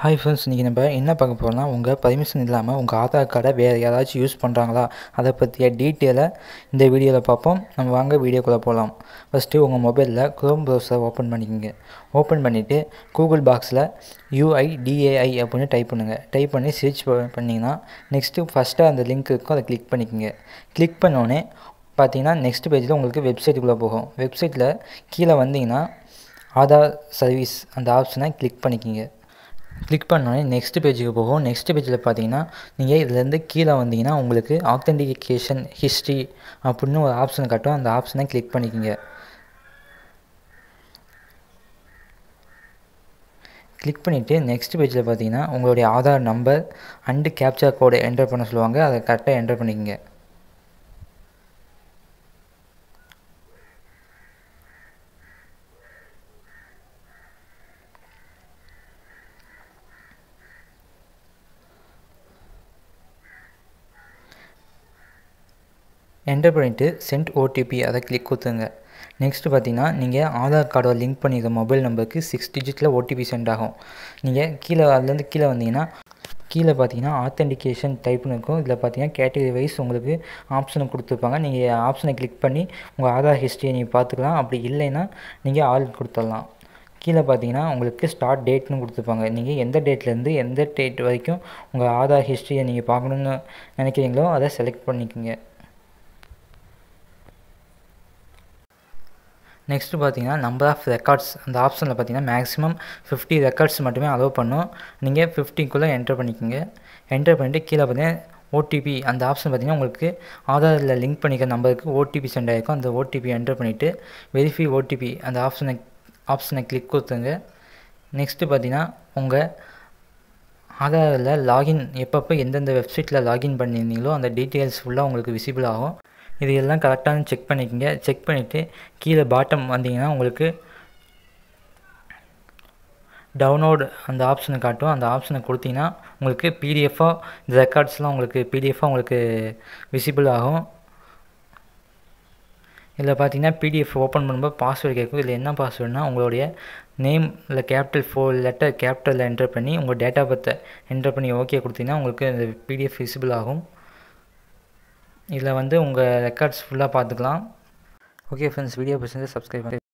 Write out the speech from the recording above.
hi friends இன்றைக்கி நம்ம என்ன பார்க்க போகிறோம்னா உங்கள் பர்மிஷன் இல்லாமல் உங்கள் ஆதார் கார்டை வேறு யாராச்சும் யூஸ் பண்ணுறாங்களா அதை பற்றிய டீட்டெயிலை இந்த வீடியோவில் பார்ப்போம் நம்ம வாங்க வீடியோக்குள்ளே போகலாம் ஃபஸ்ட்டு உங்கள் மொபைலில் க்ரோம் ப்ரௌசரை ஓப்பன் பண்ணிக்கோங்க ஓப்பன் பண்ணிவிட்டு கூகுள் பாக்ஸில் யூஐடிஏஐ அப்படின்னு டைப் பண்ணுங்கள் டைப் பண்ணி சர்ச் பண்ணிங்கன்னா நெக்ஸ்ட்டு ஃபஸ்ட்டு அந்த லிங்க் இருக்கும் அதை கிளிக் பண்ணிக்கோங்க கிளிக் பண்ணோடனே பார்த்தீங்கன்னா நெக்ஸ்ட் பேஜில் உங்களுக்கு வெப்சைட்டுக்குள்ளே போகும் வெப்சைட்டில் கீழே வந்தீங்கன்னா ஆதார் சர்வீஸ் அந்த ஆப்ஷனை கிளிக் பண்ணிக்கோங்க கிளிக் பண்ணோடனே நெக்ஸ்ட் பேஜுக்கு போகும் நெக்ஸ்ட் பேஜில் பார்த்தீங்கன்னா நீங்கள் இதுலேருந்து கீழே வந்தீங்கன்னா உங்களுக்கு ஆத்தென்டிகேஷன் ஹிஸ்ட்ரி அப்படின்னு ஒரு ஆப்ஷன் காட்டும் அந்த ஆப்ஷனை கிளிக் பண்ணிக்கோங்க கிளிக் பண்ணிவிட்டு நெக்ஸ்ட் பேஜில் பார்த்தீங்கன்னா உங்களுடைய ஆதார் நம்பர் அண்டு கேப்சர் கோடை என்டர் பண்ண சொல்லுவாங்க அதை கரெக்டாக என்டர் பண்ணிக்கோங்க என்டர் பண்ணிவிட்டு சென்ட் ஓடிபி அதை கிளிக் கொடுத்துங்க நெக்ஸ்ட்டு பார்த்தீங்கன்னா நீங்கள் ஆதார் கார்டோட லிங்க் பண்ணியிருந்த மொபைல் நம்பருக்கு சிக்ஸ் டிஜிட்டில் ஓடிபி சென்ட் ஆகும் நீங்கள் கீழே அதுலேருந்து கீழே வந்தீங்கன்னா கீழே பார்த்தீங்கன்னா ஆத்தென்டிகேஷன் டைப்னு இருக்கும் இதில் பார்த்தீங்கன்னா கேட்டகரி வைஸ் உங்களுக்கு ஆப்ஷனை கொடுத்துருப்பாங்க நீங்கள் ஆப்ஷனை கிளிக் பண்ணி உங்கள் ஆதார் ஹிஸ்ட்ரியை நீங்கள் பார்த்துக்கலாம் அப்படி இல்லைன்னா நீங்கள் ஆள் கொடுத்துடலாம் கீழே பார்த்தீங்கன்னா உங்களுக்கு ஸ்டார்ட் டேட்னு கொடுத்துருப்பாங்க நீங்கள் எந்த டேட்லேருந்து எந்த டேட் வரைக்கும் உங்கள் ஆதார் ஹிஸ்ட்ரியை நீங்கள் பார்க்கணுன்னு நினைக்கிறீங்களோ அதை செலக்ட் பண்ணிக்கோங்க நெக்ஸ்ட்டு பார்த்தீங்கன்னா நம்பர் ஆஃப் ரெக்கார்ட்ஸ் அந்த ஆப்ஷனில் பார்த்தீங்கன்னா மேக்ஸிமம் ஃபிஃப்டி ரெக்கார்ட்ஸ் மட்டுமே அலோவ் பண்ணும் நீங்கள் ஃபிஃப்டிக்குள்ளே என்டர் பண்ணிக்கோங்க என்டர் பண்ணிவிட்டு கீழே பார்த்தீங்கன்னா ஓடிபி அந்த ஆப்ஷன் பார்த்திங்கன்னா உங்களுக்கு ஆதாரில் லிங்க் பண்ணிக்கிற நம்பருக்கு ஓடிபி சென்ட் ஆகிருக்கும் அந்த ஓடிபி என்டர் பண்ணிவிட்டு வெரிஃபை ஓடிபி அந்த ஆப்ஷனை ஆப்ஷனை கிளிக் கொடுத்துங்க நெக்ஸ்ட்டு பார்த்தீங்கன்னா உங்கள் ஆதாரில் லாகின் எப்பப்போ எந்தெந்த வெப்சைட்டில் லாகின் பண்ணியிருந்தீங்களோ அந்த டீட்டெயில்ஸ் ஃபுல்லாக உங்களுக்கு விசிபிள் ஆகும் இது எல்லாம் கரெக்டானு செக் பண்ணிக்கோங்க செக் பண்ணிவிட்டு கீழே பாட்டம் வந்தீங்கன்னா உங்களுக்கு டவுன்லோடு அந்த ஆப்ஷனை காட்டும் அந்த ஆப்ஷனை கொடுத்தீங்கன்னா உங்களுக்கு பிடிஎஃபாக இந்த ரெக்கார்ட்ஸ்லாம் உங்களுக்கு பிடிஎஃபாக உங்களுக்கு விசிபிள் ஆகும் இதில் பார்த்தீங்கன்னா பிடிஎஃப் ஓப்பன் பண்ணும்போது பாஸ்வேர்டு கேட்கும் இதில் என்ன பாஸ்வேர்டுனா உங்களுடைய நேம் இல்லை கேபிட்டல் ஃபோர் லெட்டர் கேபிட்டலில் என்டர் பண்ணி உங்கள் டேட் ஆஃப் பர்த்தை என்டர் பண்ணி ஓகே கொடுத்தீங்கன்னா உங்களுக்கு இந்த பிடிஎஃப் விசிபிள் ஆகும் இதில் வந்து உங்கள் ரெக்கார்ட்ஸ் ஃபுல்லாக பார்த்துக்கலாம் ஓகே ஃப்ரெண்ட்ஸ் வீடியோ பிடிச்சிருந்து சப்ஸ்கிரைப்